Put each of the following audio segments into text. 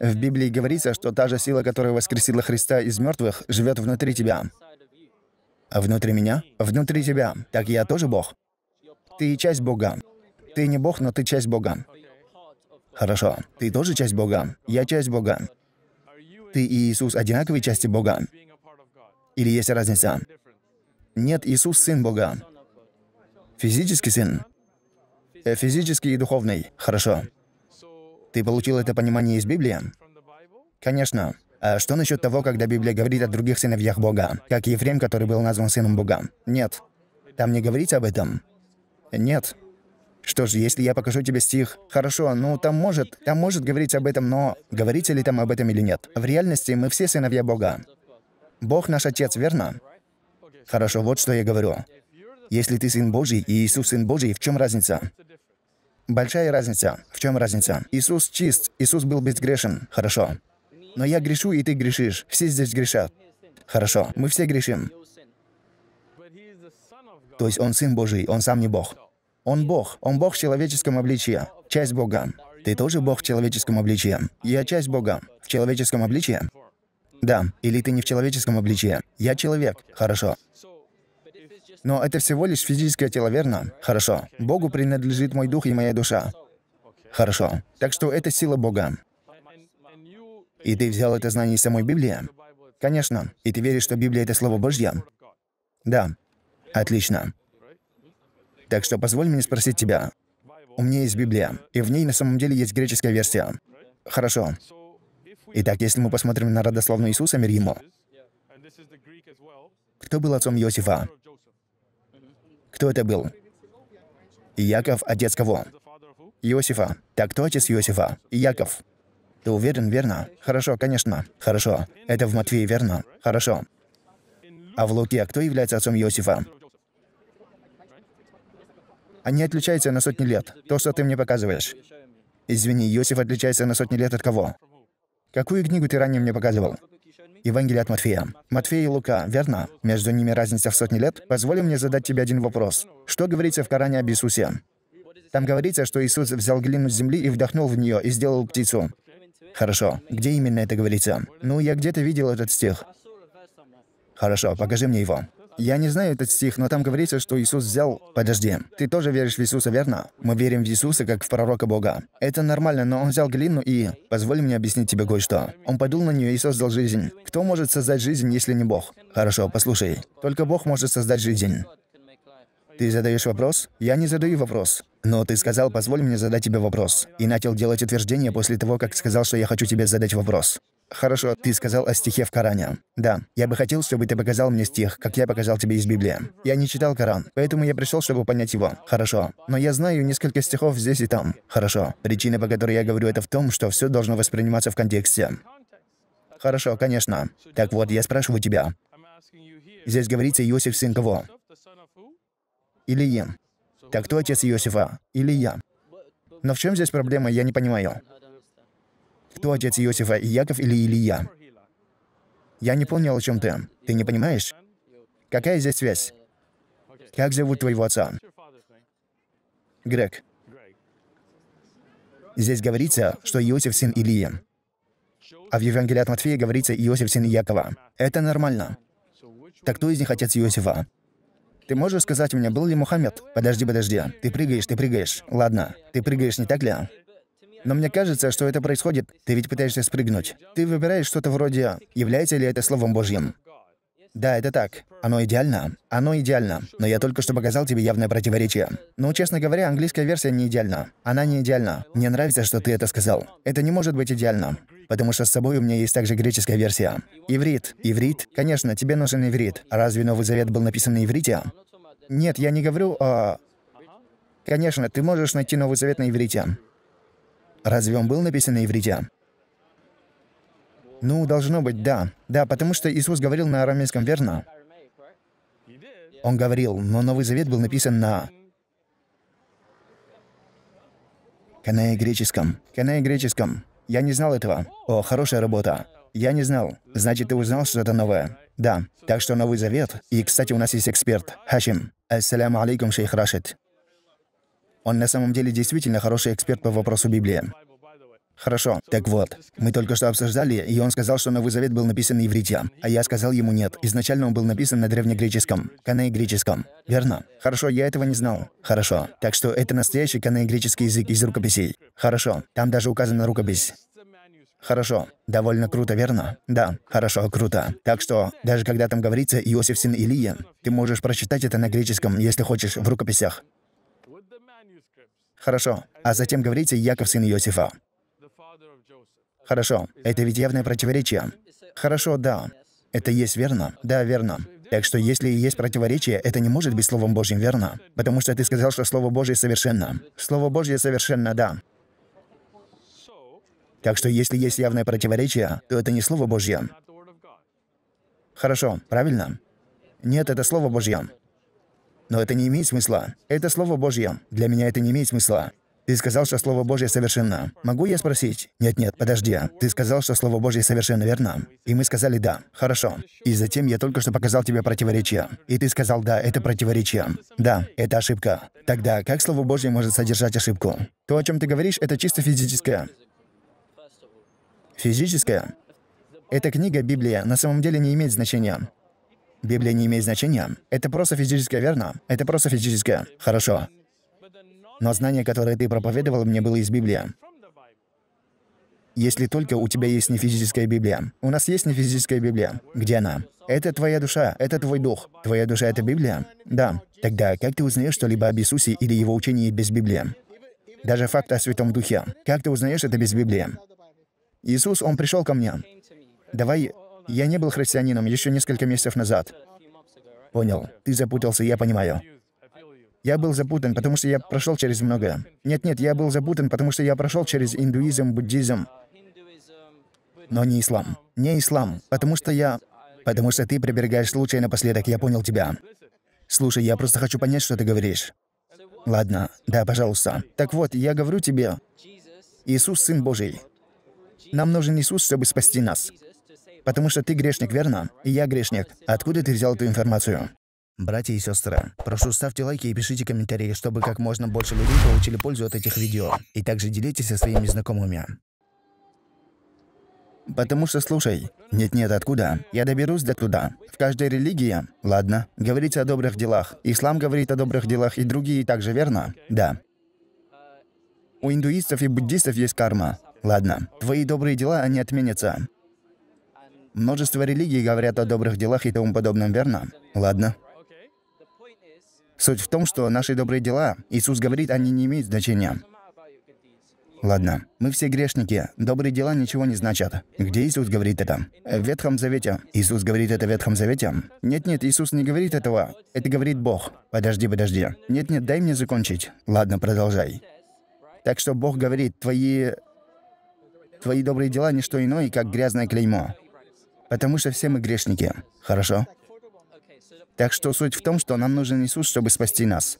В Библии говорится, что та же сила, которая воскресила Христа из мертвых, живет внутри тебя. Внутри меня? Внутри тебя. Так я тоже Бог. Ты часть Бога. Ты не Бог, но ты часть Бога. Хорошо. Ты тоже часть Бога. Я часть Бога. Ты и Иисус одинаковые части Бога. Или есть разница? Нет, Иисус – Сын Бога. Физический Сын. Э, физический и духовный. Хорошо. Ты получил это понимание из Библии? Конечно. А что насчет того, когда Библия говорит о других сыновьях Бога, как Ефрем, который был назван сыном Бога? Нет. Там не говорится об этом? Нет. Что ж, если я покажу тебе стих, хорошо, ну там может, там может говорить об этом, но говорится ли там об этом или нет? В реальности мы все сыновья Бога. Бог наш Отец, верно? Хорошо, вот что я говорю. Если ты Сын Божий и Иисус Сын Божий, в чем разница? Большая разница. В чем разница? Иисус чист, Иисус был безгрешен. Хорошо. Но я грешу, и ты грешишь. Все здесь грешат. Хорошо. Мы все грешим. То есть Он Сын Божий, Он сам не Бог. Он Бог. Он Бог в человеческом обличии. Часть Бога. Ты тоже Бог в человеческом обличии. Я часть Бога. В человеческом обличии? Да. Или ты не в человеческом обличии. Я человек. Хорошо. Но это всего лишь физическое тело, верно? Хорошо. Богу принадлежит мой дух и моя душа. Хорошо. Так что это сила Бога. И ты взял это знание из самой Библии? Конечно. И ты веришь, что Библия — это Слово Божье? Да. Отлично. Так что позволь мне спросить тебя. У меня есть Библия, и в ней на самом деле есть греческая версия. Хорошо. Итак, если мы посмотрим на родословную Иисуса, мир ему. Кто был отцом Иосифа? Кто это был? Иаков – отец кого? Иосифа. Так кто отец Иосифа? Иаков. Ты уверен, верно? Хорошо, конечно. Хорошо. Это в Матфеи, верно? Хорошо. А в Луке кто является отцом Иосифа? Они отличаются на сотни лет. То, что ты мне показываешь. Извини, Иосиф отличается на сотни лет от кого? Какую книгу ты ранее мне показывал? Евангелие от Матфея. Матфея и Лука, верно? Между ними разница в сотни лет. Позволь мне задать тебе один вопрос. Что говорится в Коране об Иисусе? Там говорится, что Иисус взял глину с земли и вдохнул в нее и сделал птицу. Хорошо. Где именно это говорится? Ну, я где-то видел этот стих. Хорошо, покажи мне его. Я не знаю этот стих, но там говорится, что Иисус взял... Подожди, ты тоже веришь в Иисуса, верно? Мы верим в Иисуса, как в пророка Бога. Это нормально, но он взял глину и... Позволь мне объяснить тебе кое-что. Он подул на нее и создал жизнь. Кто может создать жизнь, если не Бог? Хорошо, послушай. Только Бог может создать жизнь. Ты задаешь вопрос? Я не задаю вопрос. Но ты сказал, позволь мне задать тебе вопрос. И начал делать утверждение после того, как сказал, что я хочу тебе задать вопрос. Хорошо, ты сказал о стихе в Коране. Да, я бы хотел, чтобы ты показал мне стих, как я показал тебе из Библии. Я не читал Коран, поэтому я пришел, чтобы понять его. Хорошо. Но я знаю несколько стихов здесь и там. Хорошо. Причина, по которой я говорю это в том, что все должно восприниматься в контексте. Хорошо, конечно. Так вот, я спрашиваю тебя. Здесь говорится Иосиф сын кого? Или им. Так кто отец Иосифа? Или я? Но в чем здесь проблема, я не понимаю. Кто отец Иосифа, Иаков или Илья? Я не понял, о чем ты. Ты не понимаешь? Какая здесь связь? Как зовут твоего отца? Грег. Здесь говорится, что Иосиф сын Илии. А в Евангелии от Матфея говорится Иосиф сын Якова. Это нормально. Так кто из них отец Иосифа? Ты можешь сказать мне, был ли Мухаммед? Подожди, подожди. Ты прыгаешь, ты прыгаешь. Ладно, ты прыгаешь, не так ли? Но мне кажется, что это происходит. Ты ведь пытаешься спрыгнуть. Ты выбираешь что-то вроде «является ли это Словом Божьим?» Да, это так. Оно идеально. Оно идеально. Но я только что показал тебе явное противоречие. Но, ну, честно говоря, английская версия не идеальна. Она не идеальна. Мне нравится, что ты это сказал. Это не может быть идеально. Потому что с собой у меня есть также греческая версия. Иврит. Иврит? Конечно, тебе нужен иврит. Разве Новый Завет был написан на иврите? Нет, я не говорю о... Конечно, ты можешь найти Новый Завет на иврите. Разве он был написан на иврите? Ну, должно быть, да. Да, потому что Иисус говорил на арамейском, верно? Он говорил, но Новый Завет был написан на... Канае греческом. Канае греческом. Я не знал этого. О, хорошая работа. Я не знал. Значит, ты узнал что-то новое. Да. Так что Новый Завет. И, кстати, у нас есть эксперт. Хашим. Ассаляму алейкум, шейх Рашид. Он на самом деле действительно хороший эксперт по вопросу Библии. Хорошо, так вот, мы только что обсуждали, и он сказал, что Новый Завет был написан на иврите, а я сказал ему нет, изначально он был написан на древнегреческом, канаегреческом, верно? Хорошо, я этого не знал. Хорошо, так что это настоящий канаегреческий язык из рукописей. Хорошо, там даже указана рукопись. Хорошо. Довольно круто, верно? Да, хорошо, круто. Так что, даже когда там говорится «Иосиф сын Илия», ты можешь прочитать это на греческом, если хочешь, в рукописях. Хорошо. А затем говорите «Яков сын Иосифа». Хорошо. Это ведь явное противоречие. Хорошо, да. Это есть верно? Да, верно. Так что если и есть противоречие, это не может быть Словом Божьим, верно? Потому что ты сказал, что Слово Божье совершенно. Слово Божье совершенно, да. Так что если есть явное противоречие, то это не Слово Божье. Хорошо, правильно? Нет, это Слово Божье. Но это не имеет смысла. Это Слово Божье. Для меня это не имеет смысла. Ты сказал, что Слово Божье совершенно. Могу я спросить? Нет-нет, подожди. Ты сказал, что Слово Божье совершенно верно. И мы сказали «да». Хорошо. И затем я только что показал тебе противоречие. И ты сказал «да, это противоречие». Да, это ошибка. Тогда как Слово Божье может содержать ошибку? То, о чем ты говоришь, это чисто физическое. Физическое? Эта книга, Библия, на самом деле не имеет значения. Библия не имеет значения. Это просто физическое, верно? Это просто физическое. Хорошо. Но знание, которое ты проповедовал, мне было из Библии. Если только у тебя есть нефизическая Библия. У нас есть нефизическая Библия. Где она? Это твоя душа, это твой дух. Твоя душа — это Библия? Да. Тогда как ты узнаешь что-либо об Иисусе или его учении без Библии? Даже факт о Святом Духе. Как ты узнаешь это без Библии? Иисус, Он пришел ко мне. Давай я не был христианином еще несколько месяцев назад. Понял. Ты запутался, я понимаю. Я был запутан, потому что я прошел через многое. Нет-нет, я был запутан, потому что я прошел через индуизм, буддизм, но не ислам. Не ислам, потому что я... Потому что ты приберегаешь случай напоследок, я понял тебя. Слушай, я просто хочу понять, что ты говоришь. Ладно, да, пожалуйста. Так вот, я говорю тебе, Иисус – Сын Божий. Нам нужен Иисус, чтобы спасти нас. Потому что ты грешник, верно? И я грешник. Откуда ты взял эту информацию? Братья и сестры, прошу ставьте лайки и пишите комментарии, чтобы как можно больше людей получили пользу от этих видео. И также делитесь со своими знакомыми. Потому что, слушай, нет-нет, откуда? Я доберусь до туда. В каждой религии, ладно, говорится о добрых делах. Ислам говорит о добрых делах, и другие также, верно? Да. У индуистов и буддистов есть карма. Ладно, твои добрые дела, они отменятся. Множество религий говорят о добрых делах и тому подобном, верно? Ладно. Суть в том, что наши добрые дела, Иисус говорит, они не имеют значения. Ладно, мы все грешники, добрые дела ничего не значат. Где Иисус говорит это? В Ветхом Завете. Иисус говорит это в Ветхом Завете? Нет-нет, Иисус не говорит этого. Это говорит Бог. Подожди, подожди. Нет-нет, дай мне закончить. Ладно, продолжай. Так что Бог говорит, твои... Твои добрые дела – ничто иное, как грязное клеймо. Потому что все мы грешники. Хорошо? Так что суть в том, что нам нужен Иисус, чтобы спасти нас.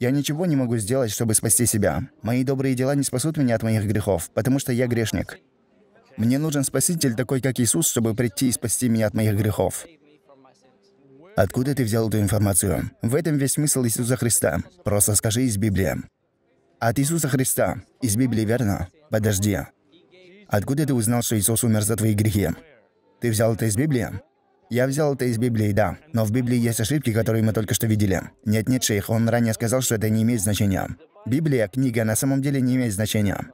Я ничего не могу сделать, чтобы спасти себя. Мои добрые дела не спасут меня от моих грехов, потому что я грешник. Мне нужен Спаситель, такой как Иисус, чтобы прийти и спасти меня от моих грехов. Откуда ты взял эту информацию? В этом весь смысл Иисуса Христа. Просто скажи из Библии. От Иисуса Христа. Из Библии, верно? Подожди. Откуда ты узнал, что Иисус умер за твои грехи? Ты взял это из Библии? Я взял это из Библии, да. Но в Библии есть ошибки, которые мы только что видели. Нет-нет, шейх, он ранее сказал, что это не имеет значения. Библия, книга, на самом деле не имеет значения.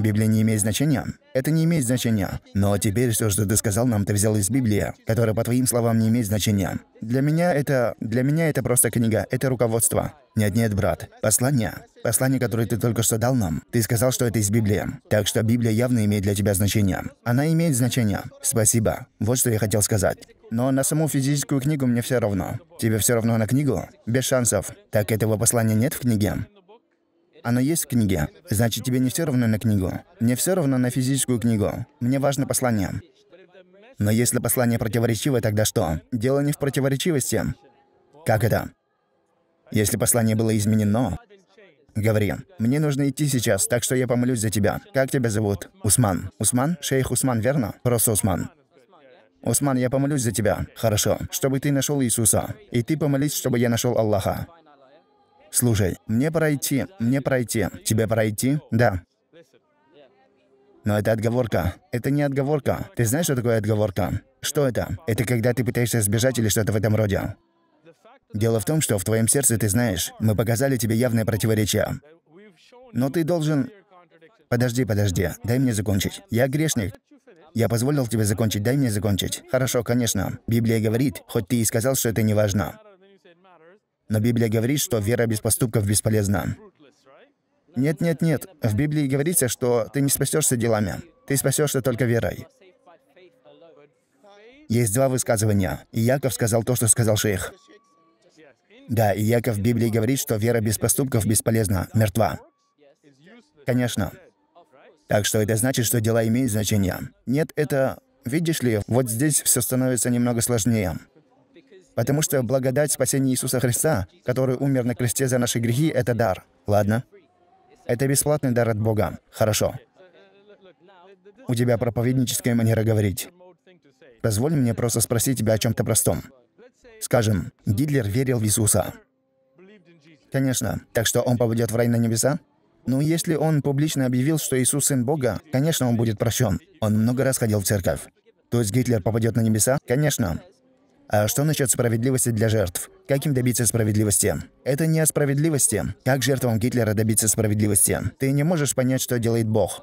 Библия не имеет значения. Это не имеет значения. Но теперь все, что ты сказал нам, ты взял из Библии, которая, по твоим словам, не имеет значения. Для меня это... Для меня это просто книга, это руководство. Нет-нет, брат. Послание. Послание, которое ты только что дал нам. Ты сказал, что это из Библии. Так что Библия явно имеет для тебя значение. Она имеет значение. Спасибо. Вот что я хотел сказать. Но на саму физическую книгу мне все равно. Тебе все равно на книгу? Без шансов. Так этого послания нет в книге? Оно есть в книге. Значит, тебе не все равно на книгу. Мне все равно на физическую книгу. Мне важно послание. Но если послание противоречивое, тогда что? Дело не в противоречивости. Как это? Если послание было изменено, говори, мне нужно идти сейчас, так что я помолюсь за тебя. Как тебя зовут? Усман. Усман? Шейх Усман, верно? Просто Усман. Усман, я помолюсь за тебя. Хорошо. Чтобы ты нашел Иисуса. И ты помолись, чтобы я нашел Аллаха. «Слушай, мне пройти, мне пройти. Тебе пройти? «Да». Но это отговорка. Это не отговорка. Ты знаешь, что такое отговорка? Что это? Это когда ты пытаешься сбежать или что-то в этом роде. Дело в том, что в твоем сердце ты знаешь, мы показали тебе явное противоречие. Но ты должен... Подожди, подожди, дай мне закончить. Я грешник. Я позволил тебе закончить, дай мне закончить. Хорошо, конечно. Библия говорит, хоть ты и сказал, что это не важно. Но Библия говорит, что вера без поступков бесполезна. Нет, нет, нет. В Библии говорится, что ты не спасешься делами. Ты спасешься только верой. Есть два высказывания. И Яков сказал то, что сказал шейх. Да, и Яков в Библии говорит, что вера без поступков бесполезна, мертва. Конечно. Так что это значит, что дела имеют значение. Нет, это... Видишь ли, вот здесь все становится немного сложнее. Потому что благодать спасения Иисуса Христа, который умер на кресте за наши грехи, это дар. Ладно? Это бесплатный дар от Бога. Хорошо. У тебя проповедническая манера говорить. Позволь мне просто спросить тебя о чем-то простом. Скажем, Гитлер верил в Иисуса. Конечно. Так что он попадет в рай на небеса? Ну, если он публично объявил, что Иисус сын Бога, конечно, он будет прощен. Он много раз ходил в церковь. То есть Гитлер попадет на небеса? Конечно. А что насчет справедливости для жертв? Как им добиться справедливости? Это не о справедливости. Как жертвам Гитлера добиться справедливости? Ты не можешь понять, что делает Бог.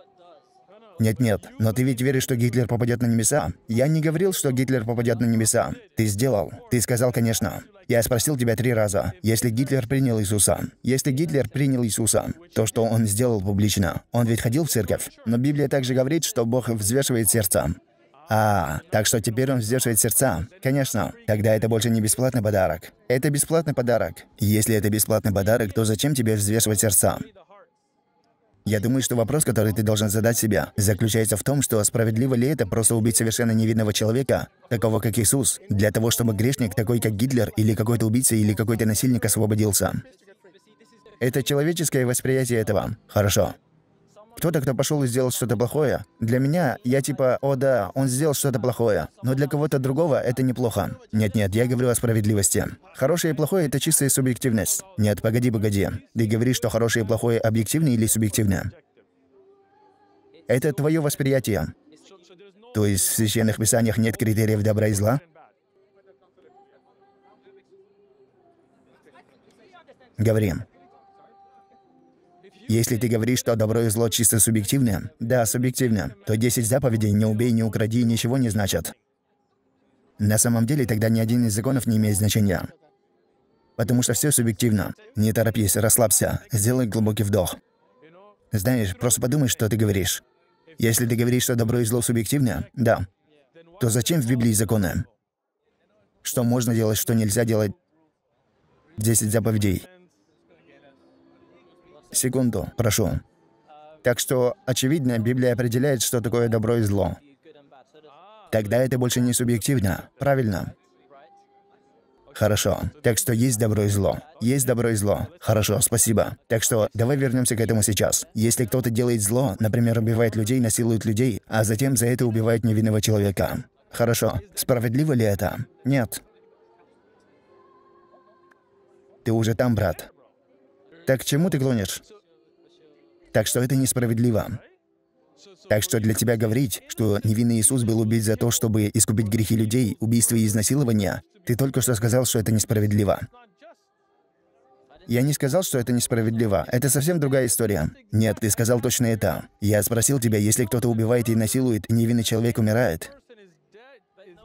Нет-нет, но ты ведь веришь, что Гитлер попадет на небеса? Я не говорил, что Гитлер попадет на небеса. Ты сделал. Ты сказал, конечно. Я спросил тебя три раза, если Гитлер принял Иисуса. Если Гитлер принял Иисуса, то что он сделал публично? Он ведь ходил в церковь. Но Библия также говорит, что Бог взвешивает сердце. А, так что теперь он взвешивает сердца. Конечно. Тогда это больше не бесплатный подарок. Это бесплатный подарок. Если это бесплатный подарок, то зачем тебе взвешивать сердца? Я думаю, что вопрос, который ты должен задать себе, заключается в том, что справедливо ли это просто убить совершенно невинного человека, такого как Иисус, для того, чтобы грешник, такой как Гитлер, или какой-то убийца, или какой-то насильник освободился. Это человеческое восприятие этого. Хорошо. Кто-то, кто пошел и сделал что-то плохое. Для меня, я типа, о да, он сделал что-то плохое. Но для кого-то другого это неплохо. Нет-нет, я говорю о справедливости. Хорошее и плохое – это чистая субъективность. Нет, погоди, погоди. Ты говоришь, что хорошее и плохое объективны или субъективны? Это твое восприятие. То есть в священных писаниях нет критериев добра и зла? Говорим. Если ты говоришь, что добро и зло чисто субъективны, да, субъективны, то 10 заповедей «не убей, не укради» ничего не значат. На самом деле тогда ни один из законов не имеет значения. Потому что все субъективно. Не торопись, расслабься, сделай глубокий вдох. Знаешь, просто подумай, что ты говоришь. Если ты говоришь, что добро и зло субъективно, да, то зачем в Библии законы? Что можно делать, что нельзя делать? 10 заповедей секунду, прошу. Так что, очевидно, Библия определяет, что такое добро и зло. Тогда это больше не субъективно, правильно? Хорошо. Так что есть добро и зло. Есть добро и зло. Хорошо, спасибо. Так что давай вернемся к этому сейчас. Если кто-то делает зло, например, убивает людей, насилует людей, а затем за это убивает невинного человека. Хорошо. Справедливо ли это? Нет. Ты уже там, брат. Так к чему ты клонишь? Так что это несправедливо. Так что для тебя говорить, что невинный Иисус был убит за то, чтобы искупить грехи людей, убийства и изнасилования, ты только что сказал, что это несправедливо. Я не сказал, что это несправедливо. Это совсем другая история. Нет, ты сказал точно это. Я спросил тебя, если кто-то убивает и насилует, невинный человек умирает.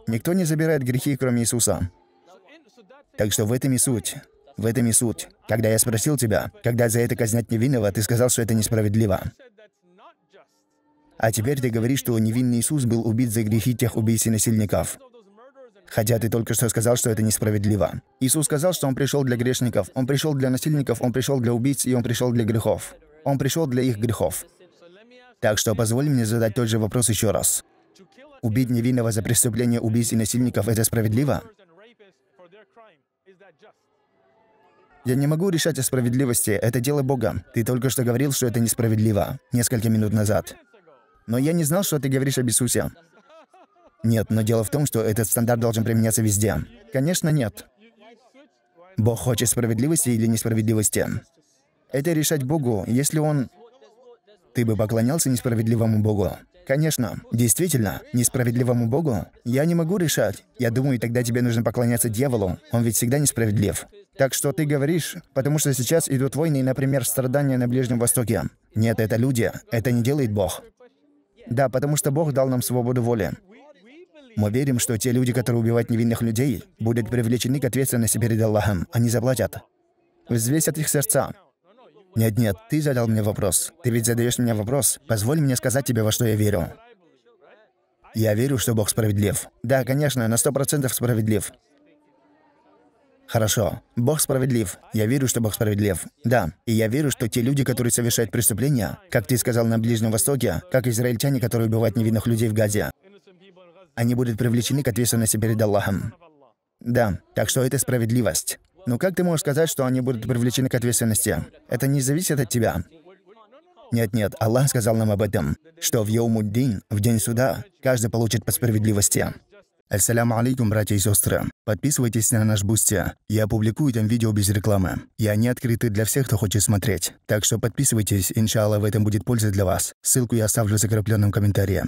Никто не забирает грехи, кроме Иисуса. Так что в этом и суть. В этом и суть. Когда я спросил тебя, когда за это казнят невинного, ты сказал, что это несправедливо. А теперь ты говоришь, что невинный Иисус был убит за грехи тех убийц и насильников. Хотя ты только что сказал, что это несправедливо. Иисус сказал, что Он пришел для грешников, Он пришел для насильников, Он пришел для убийц и Он пришел для грехов. Он пришел для их грехов. Так что позволь мне задать тот же вопрос еще раз. Убить невинного за преступление убийц и насильников – это справедливо? Я не могу решать о справедливости, это дело Бога. Ты только что говорил, что это несправедливо, несколько минут назад. Но я не знал, что ты говоришь об Иисусе. Нет, но дело в том, что этот стандарт должен применяться везде. Конечно, нет. Бог хочет справедливости или несправедливости. Это решать Богу, если Он... Ты бы поклонялся несправедливому Богу. Конечно, действительно, несправедливому Богу я не могу решать. Я думаю, тогда тебе нужно поклоняться дьяволу. Он ведь всегда несправедлив. Так что ты говоришь, потому что сейчас идут войны и, например, страдания на Ближнем Востоке. Нет, это люди. Это не делает Бог. Да, потому что Бог дал нам свободу воли. Мы верим, что те люди, которые убивают невинных людей, будут привлечены к ответственности перед Аллахом. Они заплатят. Взвесят их сердца. Нет, нет, ты задал мне вопрос. Ты ведь задаешь мне вопрос. Позволь мне сказать тебе, во что я верю. Я верю, что Бог справедлив. Да, конечно, на сто процентов справедлив. Хорошо. Бог справедлив. Я верю, что Бог справедлив. Да. И я верю, что те люди, которые совершают преступления, как ты сказал на Ближнем Востоке, как израильтяне, которые убивают невинных людей в Газе, они будут привлечены к ответственности перед Аллахом. Да, так что это справедливость. Но ну, как ты можешь сказать, что они будут привлечены к ответственности? Это не зависит от тебя. Нет-нет, Аллах сказал нам об этом, что в Йоумуддин, в день суда, каждый получит по справедливости. Ассаляму алейкум, братья и сестры. Подписывайтесь на наш Бусти. Я публикую там видео без рекламы. И они открыты для всех, кто хочет смотреть. Так что подписывайтесь, иншаллах, в этом будет польза для вас. Ссылку я оставлю в закрепленном комментарии.